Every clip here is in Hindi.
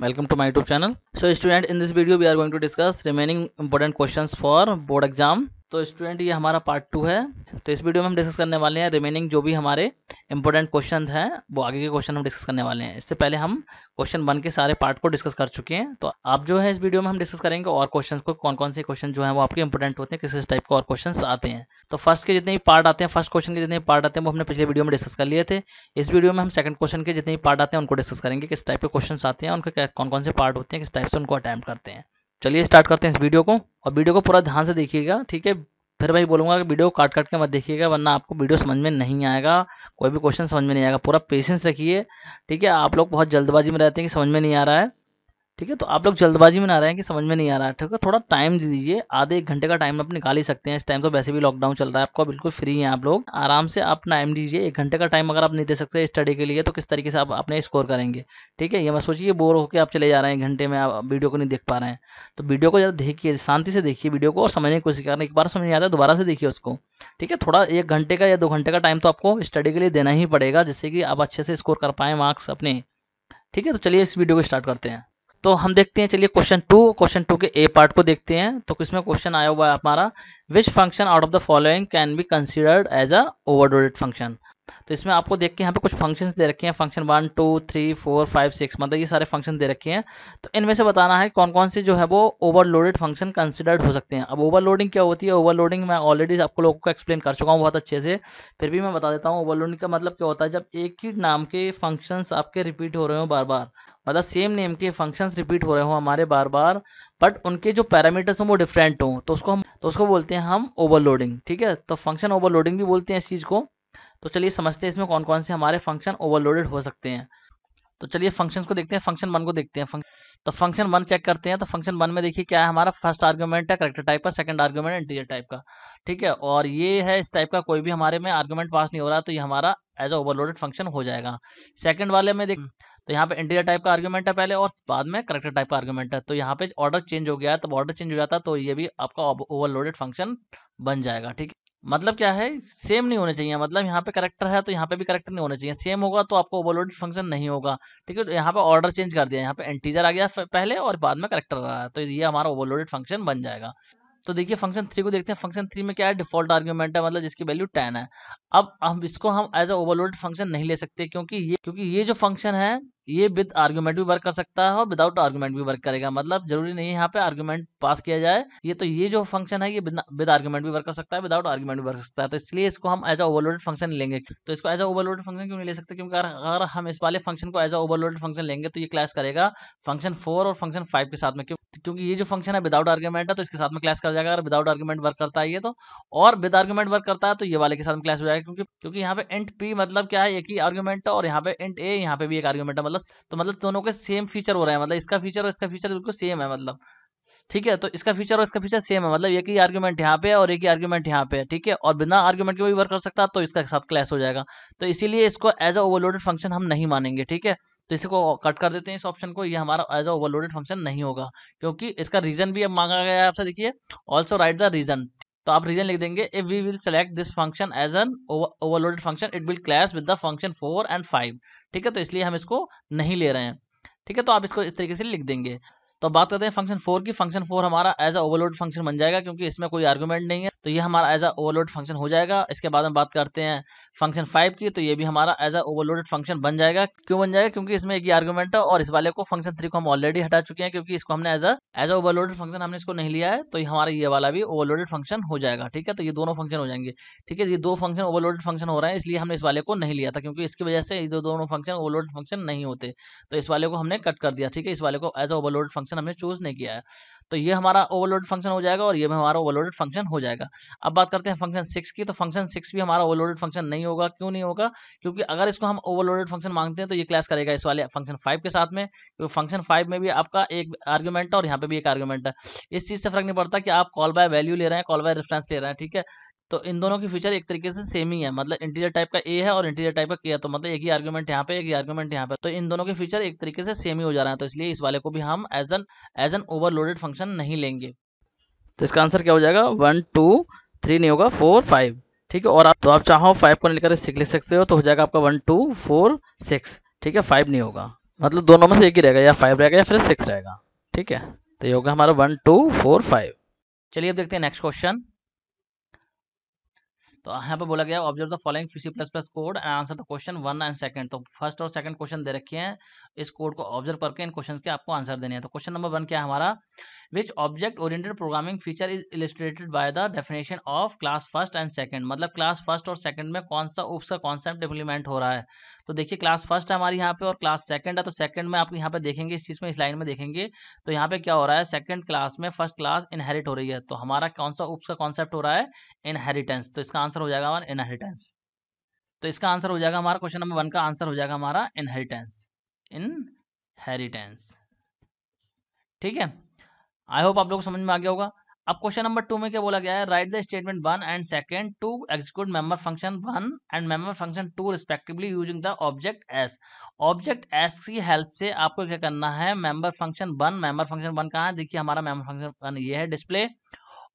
welcome to my youtube channel so student in this video we are going to discuss remaining important questions for board exam तो स्टूडेंट ये हमारा पार्ट टू है तो इस वीडियो में हम डिस्कस करने वाले हैं रिमेनिंग जो भी हमारे इंपॉर्टेंट क्वेश्चन हैं वो आगे के क्वेश्चन हम डिस्कस करने वाले हैं इससे पहले हम क्वेश्चन वन के सारे पार्ट को डिस्कस कर चुके हैं तो आप जो है इस वीडियो में हम डिस्कस करेंगे और क्वेश्चन को कौन कौन से क्वेश्चन जो है वो आपके इंपॉर्टेंट होते हैं किस किस टाइप के और क्वेश्चन आते हैं तो फर्स्ट के जितने भी पार्ट आते हैं फर्स्ट क्वेश्चन के जितने भी पार्ट आते हैं वो हमने पिछले वीडियो में डिस्कस कर लिए थे इस वीडियो में हम सेकंड क्वेश्चन के जितने भी पार्ट आते हैं उनको डिस्कस करेंगे किस टाइप के क्वेश्चन आते हैं उनके कौन कौन से पार्ट होते हैं किस टाइप से उनको अटैम्प्ट करते हैं चलिए स्टार्ट करते हैं इस वीडियो को और वीडियो को पूरा ध्यान से देखिएगा ठीक है फिर भाई बोलूँगा कि वीडियो काट काट के मत देखिएगा वरना आपको वीडियो समझ में नहीं आएगा कोई भी क्वेश्चन समझ में नहीं आएगा पूरा पेशेंस रखिए ठीक है आप लोग बहुत जल्दबाजी में रहते हैं कि समझ में नहीं आ रहा है ठीक है तो आप लोग जल्दबाजी में ना रहे हैं कि समझ में नहीं आ रहा है ठीक है थोड़ा टाइम दीजिए आधे एक घंटे का टाइम आप निकाल ही सकते हैं इस टाइम तो वैसे भी लॉकडाउन चल रहा है आपको बिल्कुल फ्री है आप लोग आराम से आप टाइम दीजिए एक घंटे का टाइम अगर आप नहीं दे सकते स्टडी के लिए तो किस तरीके से आप अपने स्कोर करेंगे ठीक है ये मैं सोचिए बोर होकर आप चले जा रहे हैं घंटे में आप वीडियो को नहीं देख पा रहे हैं तो वीडियो को जरा देखिए शांति से देखिए वीडियो को और समझने की कोशिश करना एक बार समझ नहीं आता दोबारा से देखिए उसको ठीक है थोड़ा एक घंटे का या दो घंटे का टाइम तो आपको स्टडी के लिए देना ही पड़ेगा जिससे कि आप अच्छे से स्कोर कर पाएँ मार्क्स अपने ठीक है तो चलिए इस वीडियो को स्टार्ट करते हैं तो हम देखते हैं चलिए क्वेश्चन टू क्वेश्चन टू के ए पार्ट को देखते हैं तो इसमें क्वेश्चन आया हुआ है हमारा which function out of the following can be considered as a overloaded function तो इसमें आपको देख के यहाँ पे कुछ फंक्शंस दे रखे हैं function one two three four five six मतलब ये सारे फंक्शन दे रखे हैं तो इनमें से बताना है कौन कौन से जो है वो ओवरलोडेड फंक्शन कंसिडर्ड हो सकते हैं अब ओवरलोडिंग क्या होती है ओवरलोडिंग मैं ऑलरेडी आपको लोगों को एक्सप्लेन कर चुका हूँ बहुत अच्छे से फिर भी मैं बता देता हूँ ओवरलोडिंग का मतलब क्या होता है जब एक ही नाम के फंक्शन आपके रिपीट हो रहे हो बार बार मतलब सेम नेम के फंक्शन रिपीट हो रहे हो हमारे बार बार बट उनके जो पैरामीटर्स हों वो डिफरेंट हों तो उसको हम तो उसको बोलते हैं हम ओवरलोडिंग ठीक है तो फंक्शन ओवरलोडिंग भी बोलते हैं इस चीज़ को तो चलिए समझते हैं इसमें कौन कौन से हमारे फंक्शन ओवरलोडेड हो सकते हैं तो चलिए फंक्शन को देखते हैं फंक्शन वन को देखते हैं तो फंक्शन वन चेक करते हैं तो फंक्शन वन में देखिए क्या है हमारा फर्स्ट आर्ग्यूमेंट है करेक्टर टाइप का सेकंड आर्ग्यूमेंट इंटीजर टाइप का ठीक है और ये है इस टाइप का कोई भी हमारे में आर्ग्यूमेंट पास नहीं हो रहा तो ये हमारा एज अ ओवरलोडेड फंक्शन हो जाएगा सेकंड वाले में देख तो यहाँ पे इंटीजर टाइप का आर्ग्यूमेंट है पहले और बाद में करेक्टर टाइप का आर्ग्यूमेंट है तो यहाँ पे ऑर्डर चेंज हो गया है तब ऑर्डर चेंज हो जाता तो ये भी आपका ओवरलोडेड फंक्शन बन जाएगा ठीक है मतलब क्या है सेम नहीं होने चाहिए मतलब यहाँ पे करेक्टर है तो यहाँ पे भी करेक्टर नहीं होने चाहिए सेम होगा तो आपको ओवरलोडेड फंक्शन नहीं होगा ठीक है तो यहाँ पे ऑर्डर चेंज कर दिया यहाँ पे एंटीजर आ गया पहले और बाद में करेक्टर आ रहा है तो ये हमारा ओवरलोडेड फंक्शन बन जाएगा तो देखिए फंक्शन थ्री को देखते हैं फंक्शन थ्री में क्या है डिफॉल्ट आर्ग्यूमेंट है मतलब जिसकी वैल्यू टेन है अब हम इसको हम एज अ ओवरलोड फंक्शन नहीं ले सकते क्योंकि ये क्योंकि ये जो फंक्शन है ये विद आर्ग्यूमेंट भी वर्क कर सकता है और विदाउट आर्ग्यूमेंट भी वर्क करेगा मतलब जरूरी नहीं है यहाँ पे आर्ग्यूमेंट पास किया जाए ये तो ये जो फंक्शन है ये विद आर्ग्यूमेंट भी वर्क कर सकता है विदाउट आर्ग्यूमेंट भी वर्क कर सकता है तो इसलिए इसको हम एज अ ओवरलोडेड फंक्शन लेंगे तो इसको एज अ ओवरलोडेड फंक्शन क्यों नहीं ले सकते क्योंकि अगर हम इस वाले फंक्शन को एज अ ओवरलोडेड फंक्शन लेंगे तो ये क्लास करेगा फंक्शन फोर और फंक्शन फाइव के साथ में क्योंकि ये जो फंक्शन है विदाउट आर्ग्यूमेंट है तो इसके साथ में क्लास कर जाएगा अगर विदाउट आर्ग्यूमेंट वर्क करता है ये तो और विद आर्ग्यूमेंट वर्क करता है तो ये वाले के साथ में क्लास हो जाएगा क्योंकि क्योंकि यहाँ पे एंट पी मतलब क्या है एक ही आर्ग्यूमेंट और यहाँ पे इंट ए यहाँ पे भी एक आर्ग्यूमेंट है मतलब मतलब तो मतलब दोनों के सेम फीचर हो रहे हैं मतलब इसका फीचर और इसका फीचर बिल्कुल सेम है मतलब ठीक है तो इसका फीचर और इसका फीचर सेम है मतलब एक ही आर्ग्यूमेंट यहाँ पे है और एक ही आर्ग्यूमेंट यहाँ पे है ठीक है और बिना आर्ग्यूमेंट के भी वर्क कर सकता तो इसका साथ क्लैश हो जाएगा तो इसीलिए इसको एज अ ओवरलोडेड फंक्शन हम नहीं मानेंगे ठीक है तो इसको कट कर देते हैं इस ऑप्शन को ये हमारा एज अ ओवरलोडेड फंक्शन नहीं होगा क्योंकि इसका रीजन भी अब मांगा गया है आपसे देखिए ऑल्सो राइट द रीजन तो आप रीजन लिख देंगे if we will select this function as an overloaded function it will clash with the function four and five ठीक है तो इसलिए हम इसको नहीं ले रहे हैं ठीक है तो आप इसको इस तरीके से लिख देंगे तो बात करते हैं फंक्शन फोर की फंक्शन फोर हमारा एज अ ओवरलोड फंक्शन बन जाएगा क्योंकि इसमें कोई आर्गूमेंट नहीं है तो ये हमारा एज अ ओवरलोड फंक्शन हो जाएगा इसके बाद हम बात करते हैं फंक्शन फाइव की तो ये भी हमारा एज अ ओवरलोडेड फंक्शन बन जाएगा क्यों बन जाएगा क्योंकि इसमें एक आर्गूमेंट है और इस वाले को फंक्शन थ्री को हम ऑलरेडी हटा चुके हैं क्योंकि इसको हमने as a as a overloaded function हमने इसको नहीं लिया है तो ये हमारा ये वाला भी ओवरलोडेड फंक्शन हो जाएगा ठीक है तो ये दोनों फंक्शन हो जाएंगे ठीक है ये दो फंक्शन ओवरलोडेड फंक्शन हो रहे हैं इसलिए हमने इस वाले को नहीं लिया था क्योंकि इसकी वजह से ये दोनों फंक्शन ओवरलोडेड फंक्शन नहीं होते तो इस वाले को हमने कट कर दिया ठीक है इस वाले को as a overloaded function function हमने चूज नहीं किया है तो ये हमारा ओवरलोडेड फंक्शन हो जाएगा और ये भी हमारा ओवरलोडेड फंक्शन हो जाएगा अब बात करते हैं फंक्शन सिक्स की तो फंक्शन सिक्स भी हमारा ओवरलोडेड फंक्शन नहीं होगा क्यों नहीं होगा क्योंकि अगर इसको हम ओवरलोडेड फंक्शन मांगते हैं तो ये क्लास करेगा इस वाले फंक्शन फाइव के साथ में क्योंकि फंक्शन फाइव में भी आपका एक आर्ग्यूमेंट है और यहाँ पे भी एक आर्ग्यूमेंट है इस चीज से फर्क नहीं पड़ता कि आप कॉल बाय वैल्यू ले रहे हैं कॉल बाय रेफरेंस ले रहे हैं ठीक है तो इन दोनों की फीचर एक तरीके से सेम ही है मतलब इंटीजर टाइप का ए है और इंटीजर टाइप का के है तो मतलब एक ही आर्ग्यूमेंट यहाँ पे एक ही आर्ग्यूमेंट यहाँ पे तो इन दोनों के फीचर एक तरीके से सेम ही हो जा रहा है तो इसलिए इस वाले को भी हम as an as an overloaded function नहीं लेंगे तो इसका आंसर क्या हो जाएगा वन टू थ्री नहीं होगा फोर फाइव ठीक है और आप तो आप चाहो फाइव को लेकर सिक्स लिख सकते हो तो हो जाएगा आपका वन टू फोर सिक्स ठीक है फाइव नहीं होगा मतलब दोनों में से एक ही रहेगा या फाइव रहेगा या फिर सिक्स रहेगा ठीक है तो ये होगा हमारा वन टू फोर फाइव चलिए अब देखते हैं नेक्स्ट क्वेश्चन तो यहाँ पे बोला गया observe the following C plus plus code and answer the question one and second तो फर्स्ट और सेकंड क्वेश्चन दे रखे हैं इस कोड को ऑब्जर्व करके इन क्वेश्चन के आपको आंसर देने हैं तो क्वेश्चन नंबर वन क्या है हमारा which object oriented programming feature is illustrated by the definition of class first and second मतलब क्लास फर्स्ट और सेकंड में कौन सा उसका कॉन्सेप्ट इम्प्लीमेंट हो रहा है तो देखिए क्लास फर्स्ट है हमारी यहाँ पे और क्लास सेकंड है तो सेकंड में आप यहाँ पे देखेंगे इस चीज़ में इस लाइन में देखेंगे तो यहाँ पे क्या हो रहा है सेकंड क्लास में फर्स्ट क्लास इनहेरिट हो रही है तो हमारा कौन सा उप का कॉन्सेप्ट हो रहा है इनहेरिटेंस तो इसका आंसर हो जाएगा हमारा इनहेरिटेंस तो इसका आंसर हो जाएगा हमारा क्वेश्चन नंबर वन का आंसर हो जाएगा हमारा इनहेरिटेंस इनहेरिटेंस ठीक है आई होप आप लोग समझ में आ गया होगा अब क्वेश्चन नंबर टू में क्या बोला गया है write the statement one and second to execute member function one and member function two respectively using the object S object S की हेल्प से आपको क्या करना है member function one member function one कहाँ है देखिए हमारा मेंबर फंक्शन वन ये है डिस्प्ले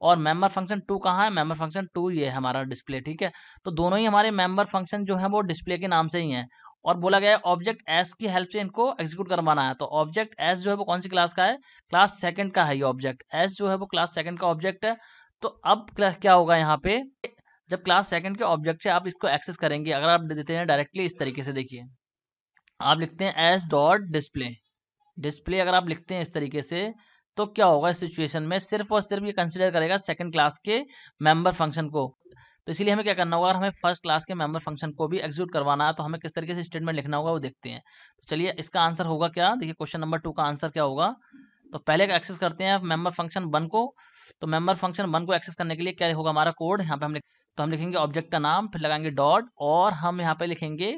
और मेंबर फंक्शन टू कहाँ है मेंबर फंक्शन टू ये है हमारा डिस्प्ले ठीक है तो दोनों ही हमारे मेंबर फंक्शन जो है वो डिस्प्ले के नाम से ही है और बोला गया है ऑब्जेक्ट एस की हेल्प से इनको एग्जीक्यूट करवाना है तो ऑब्जेक्ट एस जो है वो कौन सी क्लास का है क्लास सेकंड का है ये ऑब्जेक्ट एस जो है वो क्लास सेकंड का ऑब्जेक्ट है तो अब क्या होगा यहाँ पे जब क्लास सेकंड के ऑब्जेक्ट से आप इसको एक्सेस करेंगे अगर आप देते हैं डायरेक्टली इस तरीके से देखिए आप लिखते हैं एस डॉट डिस्प्ले डिस्प्ले अगर आप लिखते हैं इस तरीके से तो क्या होगा इस सिचुएशन में सिर्फ और सिर्फ ये कंसिडर करेगा सेकेंड क्लास के मेंबर फंक्शन को तो इसलिए हमें क्या करना होगा अगर हमें फर्स्ट क्लास के मेंबर फंक्शन को भी एग्जीक्यूट करवाना है तो हमें किस तरीके से स्टेटमेंट लिखना होगा वो देखते हैं तो चलिए इसका आंसर होगा क्या देखिए क्वेश्चन नंबर टू का आंसर क्या होगा तो पहले एक्सेस करते हैं मेंबर फंक्शन वन को तो मेंबर फंक्शन वन को एक्सेस करने के लिए क्या होगा हमारा कोड यहाँ पे हम लिख तो हम लिखेंगे ऑब्जेक्ट का नाम फिर लगाएंगे डॉट और हम यहाँ पे लिखेंगे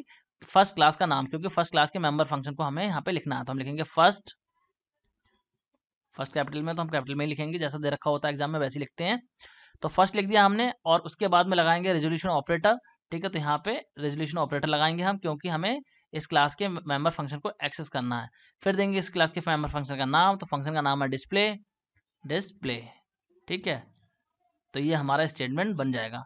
फर्स्ट क्लास का नाम क्योंकि फर्स्ट क्लास के मेंबर फंक्शन को हमें यहाँ पे लिखना है तो हम लिखेंगे फर्स्ट फर्स्ट कैपिटल में तो हम कैपिटल में ही लिखेंगे जैसा दे रखा होता है एग्जाम में वैसे लिखते हैं तो फर्स्ट लिख दिया हमने और उसके बाद में लगाएंगे रेजोल्यूशन ऑपरेटर ठीक है तो यहाँ पे रेजोल्यूशन ऑपरेटर लगाएंगे हम क्योंकि हमें इस क्लास के मेंबर फंक्शन को एक्सेस करना है फिर देंगे इस क्लास के मेंबर फंक्शन का नाम तो फंक्शन का नाम है डिस्प्ले डिस्प्ले ठीक है तो ये हमारा स्टेटमेंट बन जाएगा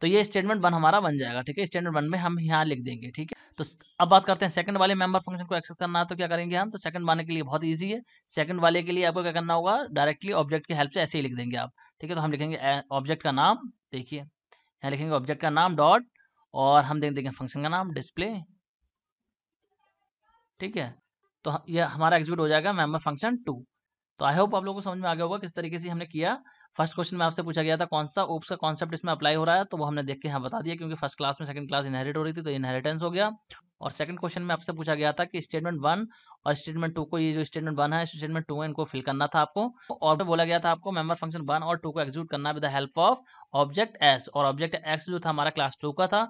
तो ये स्टेटमेंट वन हमारा बन जाएगा ठीक है स्टेटमेंट वन में हम यहाँ लिख देंगे ठीक है तो अब बात करते हैं सेकंड वाले मेंबर फंक्शन को एक्सेस करना है तो क्या करेंगे हम तो सेकंड वाले के लिए बहुत ईजी है सेकंड वाले के लिए आपको क्या करना होगा डायरेक्टली ऑब्जेक्ट की हेल्प से ऐसे ही लिख देंगे आप ठीक है तो हम लिखेंगे ऑब्जेक्ट का नाम देखिए यहाँ लिखेंगे ऑब्जेक्ट का नाम डॉट और हम देख देखें फंक्शन का नाम डिस्प्ले ठीक है तो यह हमारा एग्जीक्यूट हो जाएगा मेम्बर फंक्शन टू तो आई होप आप लोगों को समझ में आ गया होगा किस तरीके से हमने किया फर्स्ट क्वेश्चन में आपसे पूछा गया था कौन सा ओप्स का कॉन्सेप्ट इसमें अप्लाई हो रहा है तो वो हमने देख के यहाँ बता दिया क्योंकि फर्स्ट क्लास में सेकंड क्लास इनहेरिट हो रही थी तो इनहेरिटेंस हो गया और सेकंड क्वेश्चन में आपसे पूछा गया था कि स्टेटमेंट वन और स्टेटमेंट टू को ये जो स्टेटमेंट वन है स्टेटमेंट टू है इनको फिल करना था आपको और बोला गया था आपको मेंबर फंक्शन वन और टू को एग्जीक्यूट करना with the help of object S और ऑब्जेक्ट एक्स जो था हमारा क्लास टू का था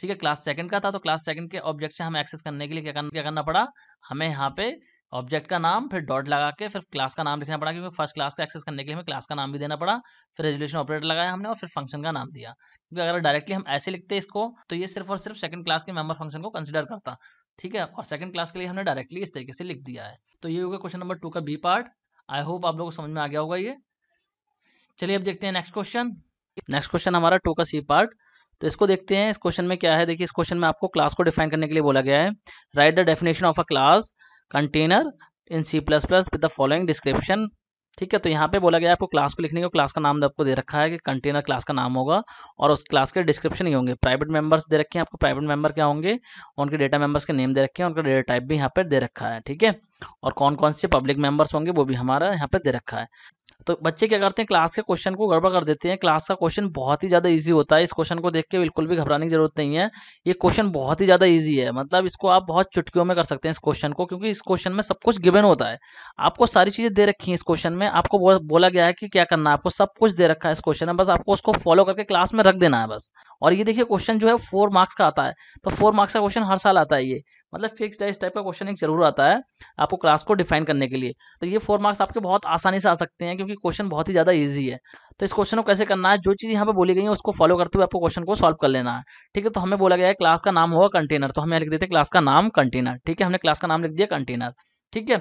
ठीक है क्लास सेकंड का था तो क्लास सेकंड के ऑब्जेक्ट से हमें एक्सेस करने के लिए क्या करना पड़ा हमें यहाँ पे ऑब्जेक्ट का नाम फिर डॉट लगा के फिर क्लास का नाम लिखना पड़ा क्योंकि फर्स्ट क्लास का एक्सेस करने के लिए हमें क्लास का नाम भी देना पड़ा फिर रेजुलेशन ऑपरेटर लगाया हमने और फिर फंक्शन का नाम दिया क्योंकि अगर डायरेक्टली हम ऐसे लिखते इसको तो ये सिर्फ और सिर्फ सेकंड क्लास के मेंबर फंक्शन को कंसिडर करता ठीक है और सेकंड क्लास के लिए हमने डायरेक्टली इस तरीके से लिख दिया है तो ये होगा क्वेश्चन नंबर टू का बी पार्ट आई होप आप लोग को समझ में आ गया होगा ये चलिए अब देखते हैं नेक्स्ट क्वेश्चन नेक्स्ट क्वेश्चन हमारा टू का सी पार्ट तो इसको देखते हैं इस क्वेश्चन में क्या है देखिए इस क्वेश्चन में आपको क्लास को डिफाइन करने के लिए बोला गया है write the definition of a class container in C plus plus with the following description ठीक है तो यहाँ पे बोला गया आपको क्लास को लिखने को क्लास का नाम तो आपको दे रखा है कि कंटेनर क्लास का नाम होगा और उस क्लास के डिस्क्रिप्शन ही होंगे प्राइवेट मेंबर्स दे रखे हैं आपको प्राइवेट मेंबर क्या होंगे उनके डेटा मेंबर्स के नेम दे रखे हैं उनका डेटा टाइप भी यहाँ पर दे रखा है ठीक है और कौन कौन से पब्लिक मेंबर्स होंगे वो भी हमारा यहाँ पर दे रखा है तो बच्चे क्या करते हैं क्लास के क्वेश्चन को गड़बड़ कर देते हैं क्लास का क्वेश्चन बहुत ही ज़्यादा ईजी होता है इस क्वेश्चन को देख के बिल्कुल भी घबराने की जरूरत नहीं है ये क्वेश्चन बहुत ही ज़्यादा ईजी है मतलब इसको आप बहुत चुटकियों में कर सकते हैं इस क्वेश्चन को क्योंकि इस क्वेश्चन में सब कुछ गिवन होता है आपको सारी चीज़ें दे रखी है इस क्वेश्चन में आपको बोला गया है कि क्या करना है आपको सब कुछ दे रखा है इस क्वेश्चन में बस आपको उसको फॉलो करके क्लास में रख देना है बस और ये देखिए क्वेश्चन जो है फोर मार्क्स का आता है तो फोर मार्क्स का क्वेश्चन हर साल आता है ये मतलब फिक्स है इस टाइप का क्वेश्चन एक जरूर आता है आपको क्लास को डिफाइन करने के लिए तो ये फोर मार्क्स आपके बहुत आसानी से आ सकते हैं क्योंकि क्वेश्चन बहुत ही ज़्यादा ईजी है तो इस क्वेश्चन को कैसे करना है जो चीज़ यहाँ पर बोली गई है उसको फॉलो करते हुए आपको क्वेश्चन को सॉल्व कर लेना है ठीक है तो हमें बोला गया है क्लास का नाम होगा कंटेनर तो हम यहाँ लिख देते हैं क्लास का नाम कंटेनर ठीक है हमने क्लास का नाम लिख दिया कंटेनर ठीक है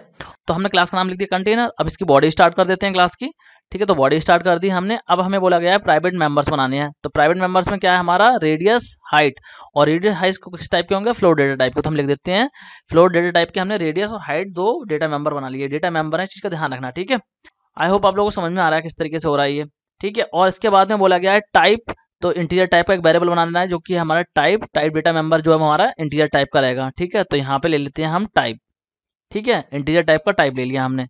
तो हमने क्लास का नाम लिख दिया कंटेनर अब इसकी बॉडी स्टार्ट कर देते हैं क्लास की ठीक है तो बॉडी स्टार्ट कर दी हमने अब हमें बोला गया है प्राइवेट मेंबर्स बनाने हैं तो प्राइवेट मेंबर्स में क्या है हमारा रेडियस हाइट और रेडियस हाइट किस टाइप के होंगे फ्लोर डेटा टाइप के तो हम लिख देते हैं फ्लोर डेटा टाइप के हमने रेडियस और हाइट दो डेटा मेंबर बना लिए डेटा मेंबर है चीज का ध्यान रखना ठीक है आई होप आप लोगों को समझ में आ रहा है किस तरीके से हो रहा है ये ठीक है और इसके बाद में बोला गया है टाइप तो इंटीरियर टाइप का एक वेरिएबल देना है जो कि हमारा टाइप टाइप डेटा मेंबर जो है हमारा इंटीरियर टाइप का रहेगा ठीक है तो यहाँ पे ले लेते हैं हम टाइप ठीक है इंटीरियर टाइप का टाइप ले लिया हमने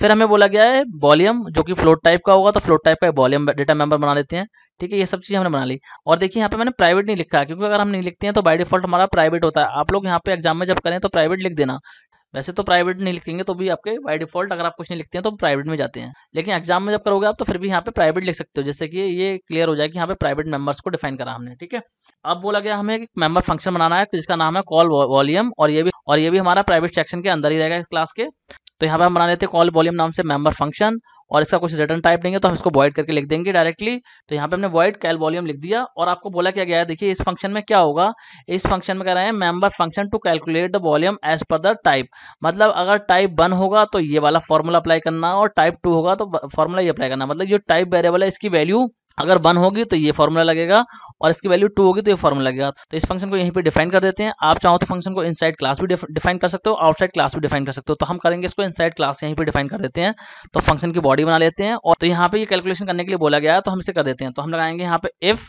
फिर हमें बोला गया है वॉल्यूम जो कि फ्लोट टाइप का होगा तो फ्लोट टाइप का वॉल्यूम डेटा मेंबर बना लेते हैं ठीक है ये सब चीज़ हमने बना ली और देखिए यहाँ पे मैंने प्राइवेट नहीं लिखा क्योंकि अगर हम नहीं लिखते हैं तो बाई डिफॉल्ट हमारा प्राइवेट होता है आप लोग यहाँ पे एग्जाम में जब करें तो प्राइवेट लिख देना वैसे तो प्राइवेट नहीं लिखेंगे तो भी आपके बाई डिफॉल्ट अगर आप कुछ नहीं लिखते हैं तो प्राइवेट में जाते हैं लेकिन एग्जाम में जब करोगे आप तो फिर भी यहाँ पे प्राइवेट लिख सकते हो जैसे कि ये क्लियर हो जाए कि यहाँ पे प्राइवेट मेंबर्स को डिफाइन करा हमने ठीक है अब बोला गया हमें एक मेंबर फंक्शन बनाना है जिसका नाम है कॉल वॉल्यूम और ये भी और ये भी हमारा प्राइवेट सेक्शन के अंदर ही रहेगा इस क्लास के तो यहाँ पे हम बना लेते हैं कॉल वॉल्यूम नाम से मेंबर फंक्शन और इसका कुछ रिटर्न टाइप देंगे तो हम इसको वॉइड करके लिख देंगे डायरेक्टली तो यहाँ पे हमने वॉइड कैल वॉल्यूम लिख दिया और आपको बोला क्या गया है देखिए इस फंक्शन में क्या होगा इस फंक्शन में कह रहे हैं member function to calculate the volume as per the type मतलब अगर टाइप वन होगा तो ये वाला फॉर्मूला अप्लाई करना और टाइप टू होगा तो फॉर्मूला ये अप्लाई करना मतलब जो टाइप वेरिएबल है इसकी वैल्यू अगर वन होगी तो ये फॉर्मूला लगेगा और इसकी वैल्यू टू होगी तो ये फॉर्मूला लगेगा तो इस फंक्शन को यहीं पे डिफाइन कर देते हैं आप चाहो तो फंक्शन को इनसाइड क्लास भी डिफाइन कर सकते हो आउटसाइड क्लास भी डिफाइन कर सकते हो तो हम करेंगे इसको इनसाइड क्लास यहीं पे डिफाइन कर देते हैं तो फंक्शन की बॉडी बना लेते हैं और तो यहाँ पे ये कैलकुलेशन करने के लिए बोला गया है तो हम इसे कर देते हैं तो हम लगाएंगे यहाँ पे इफ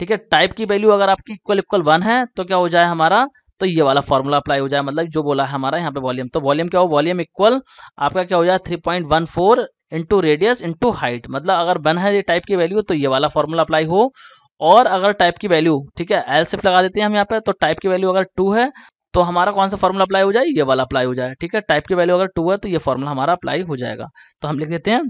ठीक है टाइप की वैल्यू अगर आपकी इक्वल इक्वल वन है तो क्या हो जाए हमारा तो ये वाला फॉर्मूला अप्लाई हो जाए मतलब जो बोला है हमारा यहाँ पे वॉल्यूम तो वॉल्यूम क्या हो वॉल्यूम इक्वल आपका क्या हो जाए three point one four into radius into height मतलब अगर बन है ये टाइप की वैल्यू तो ये वाला फॉर्मूला अप्लाई हो और अगर टाइप की वैल्यू ठीक है एल सिर्फ लगा देते हैं हम यहाँ पे तो टाइप की वैल्यू अगर टू है तो हमारा कौन सा फॉर्मूला अप्लाई हो जाए ये वाला अप्लाई हो जाए ठीक है टाइप की वैल्यू अगर टू है तो ये फॉर्मूला हमारा अप्लाई हो जाएगा तो हम लिख देते हैं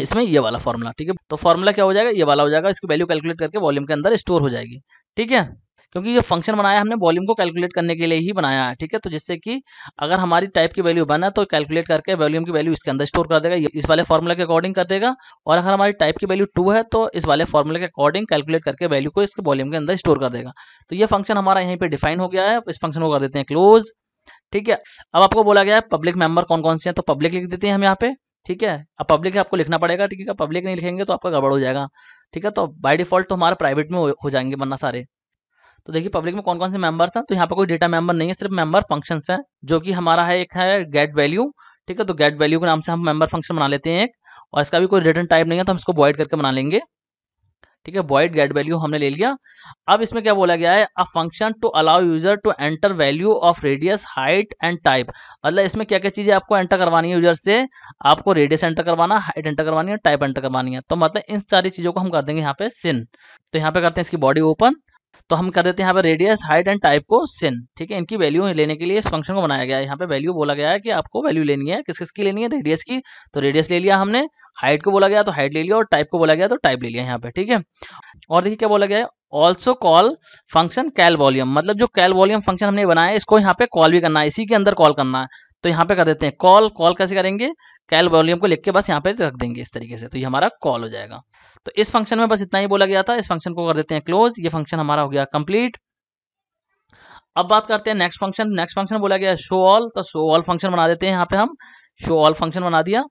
इसमें ये वाला फॉर्मूला ठीक है तो फॉर्मूला क्या हो जाएगा ये वाला हो जाएगा इसकी वैल्यू कैलकुलेट करके वॉल्यूम के अंदर स्टोर हो जाएगी ठीक है क्योंकि ये फंक्शन बनाया हमने वॉल्यूम को कैलकुलेट करने के लिए ही बनाया है ठीक है तो जिससे कि अगर हमारी टाइप की वैल्यू बना तो कैलकुलेट करके वॉल्यूम की वैल्यू इसके अंदर स्टोर कर देगा इस वाले फॉर्मूला के अकॉर्डिंग कर देगा और अगर हमारी टाइप की वैल्यू टू है तो इस वाले फॉर्मूला के अकॉर्डिंग कैलकुलेट करके वैल्यू को इसके वॉल्यूम के अंदर स्टोर कर देगा तो ये फंक्शन हमारा यहीं पर डिफाइन हो गया है इस फंक्शन को कर देते हैं क्लोज ठीक है अब आपको बोला गया है पब्लिक मेंबर कौन कौन से हैं तो पब्लिक लिख देते हैं हम यहाँ पे ठीक है अब पब्लिक आपको लिखना पड़ेगा ठीक है पब्लिक नहीं लिखेंगे तो आपका गड़बड़ हो जाएगा ठीक है तो बाय डिफॉल्ट तो हमारा प्राइवेट में हो, हो जाएंगे वरना सारे तो देखिए पब्लिक में कौन कौन से मेंबर्स हैं तो यहाँ पर कोई डेटा मेंबर नहीं है सिर्फ मेंबर फंक्शन है जो कि हमारा है एक है गेट वैल्यू ठीक है तो गेट वैल्यू के नाम से हम मेंबर फंक्शन बना लेते हैं एक और इसका भी कोई रिटर्न टाइप नहीं है तो हम इसको बॉइड करके बना लेंगे ठीक है बॉइड गेट वैल्यू हमने ले लिया अब इसमें क्या बोला गया है a function to allow user to enter value of radius height and type मतलब इसमें क्या क्या चीजें आपको एंटर करवानी है यूजर से आपको रेडियस एंटर करवाना हाइट एंटर करवानी है टाइप एंटर करवानी है तो मतलब इन सारी चीजों को हम कर देंगे यहाँ पे सिन तो यहाँ पे करते हैं इसकी बॉडी ओपन तो हम कर देते हैं यहाँ पे रेडियस हाइट एंड टाइप को सिन ठीक है इनकी वैल्यू लेने के लिए इस फंक्शन को बनाया गया है यहाँ पे वैल्यू बोला गया है कि आपको वैल्यू लेनी है किस किस की लेनी है रेडियस की तो रेडियस ले लिया हमने हाइट को बोला गया तो हाइट ले लिया और टाइप को बोला गया तो टाइप ले लिया यहाँ पे ठीक है और देखिए क्या बोला गया है also call function cal volume मतलब जो कैल वॉल्यूम फंक्शन हमने बनाया है इसको यहाँ पे कॉल भी करना है इसी के अंदर कॉल करना है तो यहाँ पे कर देते हैं कॉल कॉल कैसे करेंगे कैल वॉल्यूम को लिख के बस यहाँ पे रख देंगे इस तरीके से तो ये हमारा कॉल हो जाएगा तो इस फंक्शन में बस इतना ही बोला गया था इस फंक्शन को कर देते हैं क्लोज ये फंक्शन हमारा हो गया कंप्लीट अब बात करते हैं नेक्स्ट फंक्शन नेक्स्ट फंक्शन बोला गया शो ऑल तो शो ऑल फंक्शन बना देते हैं यहाँ पे हम शो ऑल फंक्शन बना दिया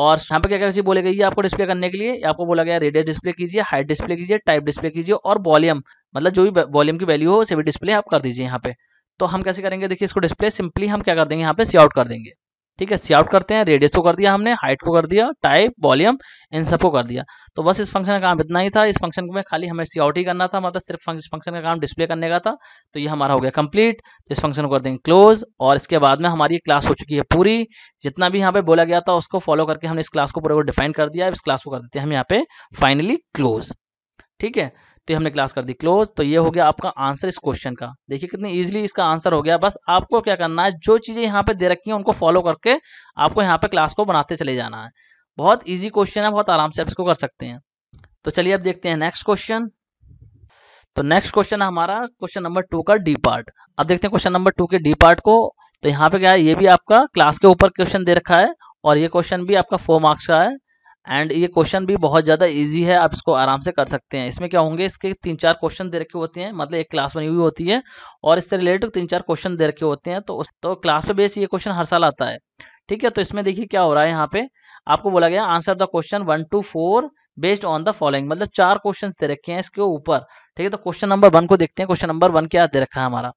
और यहाँ पे क्या क्या बोले गई है आपको डिस्प्ले करने के लिए आपको बोला गया रेडियस डिस्प्ले कीजिए हाइट डिस्प्ले कीजिए टाइप डिस्प्ले कीजिए और वॉल्यूम मतलब जो भी वॉल्यूम की वैल्यू हो उसे भी डिस्प्ले आप कर दीजिए यहाँ पे तो हम कैसे करेंगे देखिए इसको डिस्प्ले सिंपली हम क्या कर देंगे यहाँ पे सीआउट कर देंगे ठीक है सीआउट करते हैं रेडियस को कर दिया हमने हाइट को कर दिया टाइप वॉल्यूम इन सबको कर दिया तो बस इस फंक्शन का काम इतना ही था इस फंक्शन में खाली हमें सीआउट ही करना था मतलब सिर्फ इस फंक्शन का काम डिस्प्ले करने का था तो ये हमारा हो गया कंप्लीट तो इस फंक्शन को कर देंगे क्लोज और इसके बाद में हमारी क्लास हो चुकी है पूरी जितना भी यहाँ पे बोला गया था उसको फॉलो करके हमने इस क्लास को पूरे को डिफाइन कर दिया इस क्लास को कर देते हैं हम यहाँ पे फाइनली क्लोज ठीक है तो हमने क्लास कर दी क्लोज तो ये हो गया आपका आंसर इस क्वेश्चन का देखिए कितनी इजीली इसका आंसर हो गया बस आपको क्या करना है जो चीज़ें यहाँ पे दे रखी हैं उनको फॉलो करके आपको यहाँ पे क्लास को बनाते चले जाना है बहुत इजी क्वेश्चन है बहुत आराम से आप इसको कर सकते हैं तो चलिए अब देखते हैं नेक्स्ट क्वेश्चन तो नेक्स्ट क्वेश्चन है हमारा क्वेश्चन नंबर टू का डी पार्ट अब देखते हैं क्वेश्चन नंबर टू के डी पार्ट को तो यहाँ पे क्या है ये भी आपका क्लास के ऊपर क्वेश्चन दे रखा है और ये क्वेश्चन भी आपका फोर मार्क्स का है एंड ये क्वेश्चन भी बहुत ज़्यादा इजी है आप इसको आराम से कर सकते हैं इसमें क्या होंगे इसके तीन चार क्वेश्चन दे रखे होते हैं मतलब एक क्लास बनी हुई होती है और इससे रिलेटेड तीन चार क्वेश्चन दे रखे होते हैं तो तो क्लास पे बेस ये क्वेश्चन हर साल आता है ठीक है तो इसमें देखिए क्या हो रहा है यहाँ पे आपको बोला गया answer the question one two four based on the following मतलब चार क्वेश्चन दे रखे हैं इसके ऊपर ठीक है तो क्वेश्चन नंबर वन को देखते हैं क्वेश्चन नंबर वन क्या दे रखा है हमारा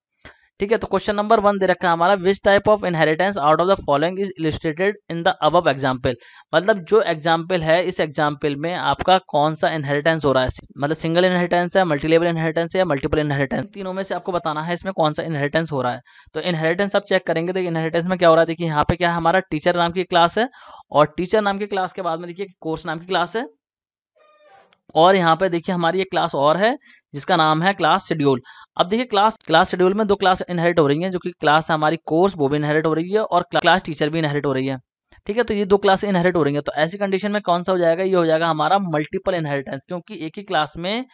ठीक है तो क्वेश्चन नंबर वन दे रखा है हमारा which type of inheritance out of the following is illustrated in the अब एग्जाम्पल मतलब जो एग्जाम्पल है इस एग्जाम्पल में आपका कौन सा इनहेरिटेंस हो रहा है मतलब सिंगल इनहेरिटेंस है मल्टीलेवल इनहेरिटेंस है मल्टीपल इनहेरिटेंस तीनों में से आपको बताना है इसमें कौन सा इनहेरिटेंस हो रहा है तो इनहेरिटेंस आप चेक करेंगे देखिए इनहेरिटेंस में क्या हो रहा है देखिए यहाँ पे क्या है हमारा टीचर नाम की क्लास है और टीचर नाम की क्लास के बाद में देखिए कोर्स नाम की क्लास है और यहाँ पे देखिए हमारी एक क्लास और है जिसका नाम है क्लास शेड्यूल अब देखिए क्लास क्लास शेड्यूल में दो क्लास इनहेरिट हो रही है जो कि क्लास है हमारी कोर्स वो भी इनहेरिट हो रही है और क्लास टीचर भी इनहेरिट हो रही है ठीक है तो ये दो क्लास इनहेरिट हो रही है तो ऐसी कंडीशन में कौन सा हो जाएगा ये हो जाएगा हमारा मल्टीपल इनहेरिटेंस क्योंकि एक ही क्लास में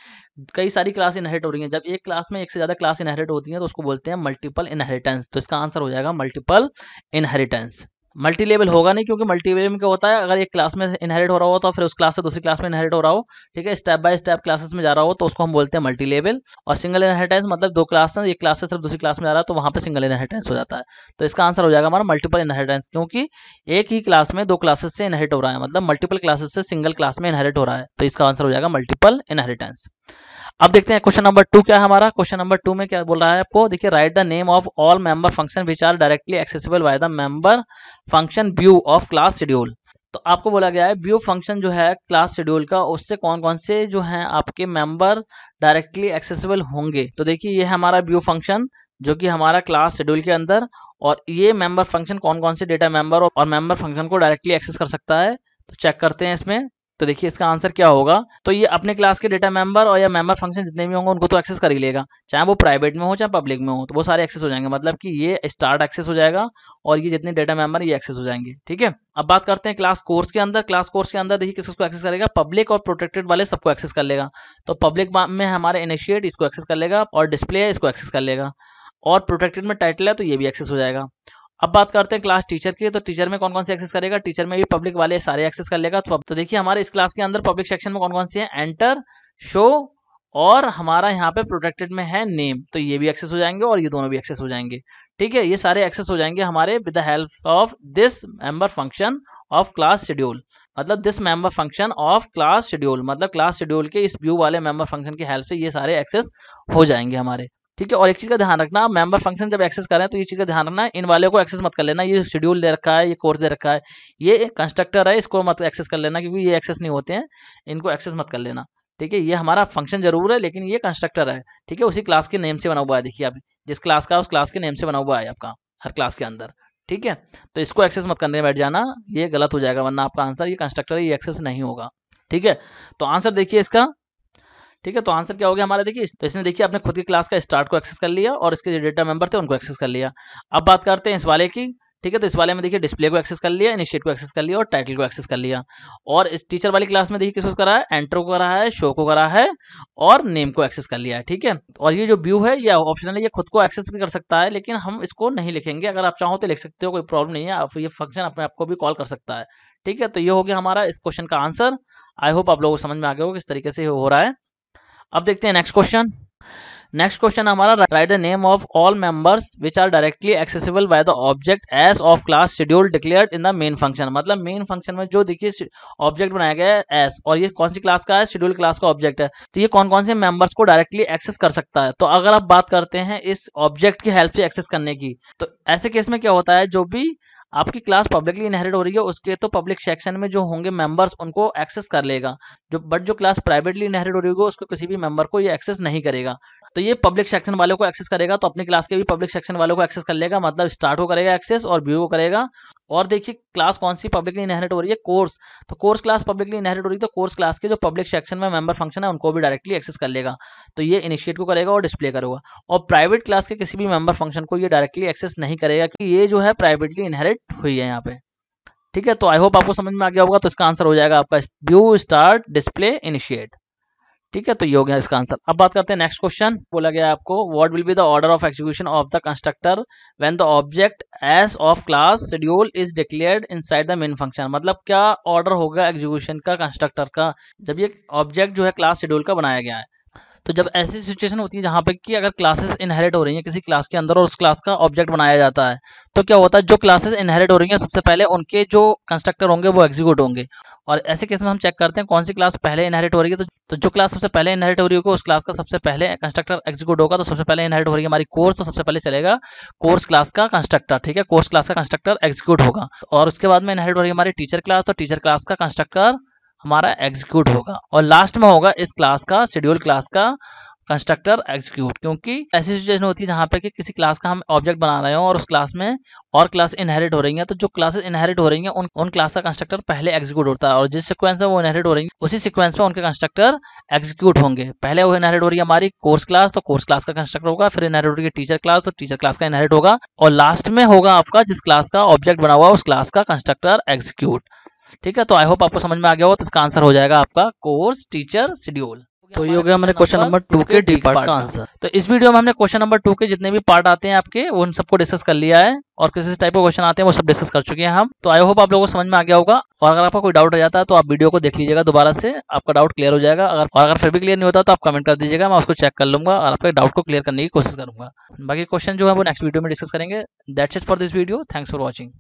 कई सारी क्लास इनहेरिट हो रही है जब एक क्लास में एक से ज्यादा क्लास इनहेरिट होती है तो उसको बोलते हैं मल्टीपल इनहेरिटेंस तो इसका आंसर हो जाएगा मल्टीपल इनहेरिटेंस मल्टी लेवल होगा नहीं क्योंकि मल्टी लेवल क्या होता है अगर एक क्लास में इनहेरिट हो रहा हो तो फिर उस क्लास से दूसरी क्लास में इनहेरिट हो रहा हो ठीक है स्टेप बाय स्टेप क्लासेस में जा रहा हो तो उसको हम बोलते हैं मल्टी लेवल और सिंगल इनहेरिटेंस मतलब दो क्लास में एक क्लास से सिर्फ दूसरी क्लास में जा रहा है तो वहाँ पर सिंगल इनहेरिटेंस हो जाता है तो इसका आंसर हो जाएगा हमारा मल्टीपल इनहेरिटेंस क्योंकि एक ही क्लास में दो क्लासेस से इनहेरिट हो रहा है मतलब मल्टीपल क्लासेस से सिंगल क्लास में इनहेरिट हो रहा है तो इसका आंसर हो जाएगा मल्टीपल इनहेरिटेंस अब देखते हैं क्वेश्चन नंबर टू क्या है हमारा क्वेश्चन नंबर टू में क्या बोल रहा है आपको देखिए right the name of all member function which are directly accessible by the member function view of class schedule तो आपको बोला गया है व्यू फंक्शन जो है क्लास शेड्यूल का उससे कौन कौन से जो है आपके मेंबर डायरेक्टली एक्सेसिबल होंगे तो देखिए ये हमारा व्यू फंक्शन जो कि हमारा क्लास शेड्यूल के अंदर और ये मेंबर फंक्शन कौन कौन से डेटा मेंबर और मेंबर फंक्शन को डायरेक्टली एक्सेस कर सकता है तो चेक करते हैं इसमें तो देखिए इसका आंसर क्या होगा तो ये अपने क्लास के डेटा मेंबर और या मेंबर फंक्शन जितने भी होंगे उनको तो एक्सेस कर ही लेगा चाहे वो प्राइवेट में हो चाहे पब्लिक में हो तो वो सारे एक्सेस हो जाएंगे मतलब कि ये स्टार्ट एक्सेस हो जाएगा और ये जितने डेटा मेंबर ये एक्सेस हो जाएंगे ठीक है अब बात करते हैं क्लास कोर्स के अंदर क्लास कोर्स के अंदर देखिए किसको एक्सेस करेगा पब्लिक और प्रोटेक्टेड वाले सबको एक्सेस कर लेगा तो पब्लिक में हमारे इनिशिएट इसको एक्सेस कर लेगा और डिस्प्ले इसको एक्सेस कर लेगा और प्रोटेक्टेड में टाइटल है तो ये भी एक्सेस हो जाएगा अब बात करते हैं क्लास टीचर की तो टीचर में कौन कौन से एक्सेस करेगा टीचर में भी पब्लिक वाले सारे एक्सेस कर लेगा तो अब तो देखिए हमारे इस क्लास के अंदर पब्लिक सेक्शन में कौन कौन से हैं एंटर शो और हमारा यहाँ पे प्रोटेक्टेड में है नेम तो ये भी एक्सेस हो जाएंगे और ये दोनों भी एक्सेस हो जाएंगे ठीक है ये सारे एक्सेस हो जाएंगे हमारे with the help of this member function of class schedule मतलब this member function of class schedule मतलब क्लास शेड्यूल के इस व्यू वाले मेंबर फंक्शन की हेल्प से ये सारे एक्सेस हो जाएंगे हमारे ठीक है और एक चीज का ध्यान रखना मेंबर फंक्शन जब एक्सेस करें तो ये चीज का ध्यान रखना इन वाले को एक्सेस मत कर लेना ये शेड्यूल दे रखा है ये कोर्स दे रखा है ये कंस्ट्रक्टर है इसको मत एक्सेस कर लेना क्योंकि ये एक्सेस नहीं होते हैं इनको एक्सेस मत कर लेना ठीक है ये हमारा फंक्शन जरूर है लेकिन ये कंस्ट्रक्टर है ठीक है उसी क्लास के नेम से बना हुआ है देखिए आप जिस क्लास का उस क्लास के नेम से बना हुआ है आपका हर क्लास के अंदर ठीक है तो इसको एक्सेस मत करने बैठ जाना ये गलत हो जाएगा वरना आपका आंसर ये कंस्ट्रक्टर ये एक्सेस नहीं होगा ठीक है तो आंसर देखिए इसका ठीक है तो आंसर क्या हो गया हमारा देखिए तो इसने देखिए अपने खुद की क्लास का स्टार्ट को एक्सेस कर लिया और इसके जो डेटा मेंबर थे उनको एक्सेस कर लिया अब बात करते हैं इस वाले की ठीक है तो इस वाले में देखिए डिस्प्ले को एक्सेस कर लिया इनिशिएट को एक्सेस कर लिया और टाइटल को एक्सेस कर लिया और इस टीचर वाली क्लास में देखिए किसको करा है एंटर को करा है शो को करा है और नेम को एक्सेस कर लिया है ठीक है और ये जो व्यू है या ऑप्शनल है ये खुद को एक्सेस भी कर सकता है लेकिन हम इसको नहीं लिखेंगे अगर आप चाहो तो लिख सकते हो कोई प्रॉब्लम नहीं है आप ये फंक्शन अपने आपको भी कॉल कर सकता है ठीक है तो ये हो गया हमारा इस क्वेश्चन का आंसर आई होप आप लोगों को समझ में आ गया हो किस तरीके से हो रहा है अब देखते हैं नेक्स्ट क्वेश्चन नेक्स्ट क्वेश्चन हमारा right the name of all members which are directly accessible by the object objects of class schedule declared in the main function मतलब मेन फंक्शन में जो देखिए ऑब्जेक्ट बनाया गया है एस और ये कौन सी क्लास का है शेड्यूल क्लास का ऑब्जेक्ट है तो ये कौन कौन से मेंबर्स को डायरेक्टली एक्सेस कर सकता है तो अगर आप बात करते हैं इस ऑब्जेक्ट की हेल्प से एक्सेस करने की तो ऐसे केस में क्या होता है जो भी आपकी क्लास पब्लिकली इनहेरिट हो रही है उसके तो पब्लिक सेक्शन में जो होंगे मेंबर्स उनको एक्सेस कर लेगा जो बट जो क्लास प्राइवेटली इनहेरिट हो रही होगी उसको किसी भी मेंबर को ये एक्सेस नहीं करेगा तो ये पब्लिक सेक्शन वालों को एक्सेस करेगा तो अपने क्लास के भी पब्लिक सेक्शन वालों को एक्सेस कर लेगा मतलब स्टार्ट को करेगा एक्सेस और व्यू को करेगा और देखिए क्लास कौन सी पब्लिकली इनहेरिट हो रही है कोर्स तो कोर्स क्लास पब्लिकली इनहेरिट हो रही है तो कोर्स क्लास के जो पब्लिक सेक्शन में मेंबर फंक्शन है उनको भी डायरेक्टली एक्सेस कर लेगा तो ये इनिशिएट को करेगा और डिस्प्ले करेगा और प्राइवेट क्लास के किसी भी मेंबर फंक्शन को ये डायरेक्टली एक्सेस नहीं करेगा कि ये जो है प्राइवेटली इनहेरिट हुई है यहाँ पे ठीक है तो आई होप आपको समझ में आ गया होगा तो इसका आंसर हो जाएगा आपका व्यू स्टार्ट डिस्प्ले इनिशिएट ठीक है तो योग है इसका आंसर अब बात करते हैं नेक्स्ट क्वेश्चन बोला गया आपको what will be the order of execution of the constructor when the object objects of class schedule is declared inside the main function मतलब क्या ऑर्डर होगा एग्जीक्यूशन का कंस्ट्रक्टर का जब ये ऑब्जेक्ट जो है क्लास शेड्यूल का बनाया गया है तो जब ऐसी सिचुएशन होती है जहां पे कि अगर क्लासेस इनहेरिट हो रही है किसी क्लास के अंदर और उस क्लास का ऑब्जेक्ट बनाया जाता है तो क्या होता है जो क्लासेस इनहेरिट हो रही है सबसे पहले उनके जो कंस्ट्रक्टर होंगे वो एग्जीक्यूट होंगे और ऐसे केस में हम चेक करते हैं कौन सी क्लास पहले इनहेरिट हो रही है तो, तो जो क्लास सबसे पहले इनहेरिट हो रही होगी उस क्लास का सबसे पहले कंस्ट्रक्टर एग्जीक्यूट होगा तो सबसे पहले इनहेरिट हो रही है हमारी कोर्स तो सबसे पहले चलेगा कोर्स क्लास का कंस्ट्रक्टर ठीक है कोर्स क्लास का कंस्ट्रक्टर एग्जीक्यूट होगा और उसके बाद में इनहेरिट हो रही है हमारी टीचर क्लास तो टीचर क्लास का कंस्ट्रक्टर हमारा एग्जीक्यूट होगा और लास्ट में होगा इस क्लास का शेड्यूल क्लास का कंस्ट्रक्टर एग्जीक्यूट क्योंकि ऐसी सिचुएशन होती है जहाँ पे कि किसी क्लास का हम ऑब्जेक्ट बना रहे हो और उस क्लास में और क्लास इनहेरिट हो रही है तो जो क्लासेस इनहेरिट हो रही है उन, उन क्लास का कंस्ट्रक्टर पहले एग्जीक्यूट होता है और जिस सिक्वेंस में वो इनहेरिट हो रही है उसी सिक्वेंस में उनके कंस्ट्रक्टर एग्जीक्यूट होंगे पहले वो इनहेरिट हो रही है हमारी कोर्स क्लास तो कोर्स क्लास का कंस्ट्रक्टर होगा फिर इनहेरिट हो रही है टीचर क्लास तो टीचर क्लास का इनहेरिट होगा और लास्ट में होगा आपका जिस क्लास का ऑब्जेक्ट बना हुआ उस क्लास का कंस्ट्रक्टर एग्जीक्यूट ठीक है तो आई होप आपको समझ में आ गया हो तो इसका आंसर हो जाएगा आपका कोर्स टीचर शेड्यूल तो ये हो गया हमारे क्वेश्चन नंबर टू के डी पार्ट का आंसर तो इस वीडियो में हमने क्वेश्चन नंबर टू के जितने भी पार्ट आते हैं आपके उन सबको डिस्कस कर लिया है और किसी टाइप के क्वेश्चन आते हैं वो सब डिस्कस कर चुके हैं हम तो आई होप आप लोगों को समझ में आ गया होगा और अगर आपका कोई डाउट रह जाता है तो आप वीडियो को देख लीजिएगा दोबारा से आपका डाउट क्लियर हो जाएगा अगर और अगर फिर भी क्लियर नहीं होता तो आप कमेंट कर दीजिएगा मैं उसको चेक कर लूंगा और आपके डाउट को क्लियर करने की कोशिश करूंगा बाकी क्वेश्चन जो है वो नेक्स्ट वीडियो में डिस्कस करेंगे that's it for this video thanks for watching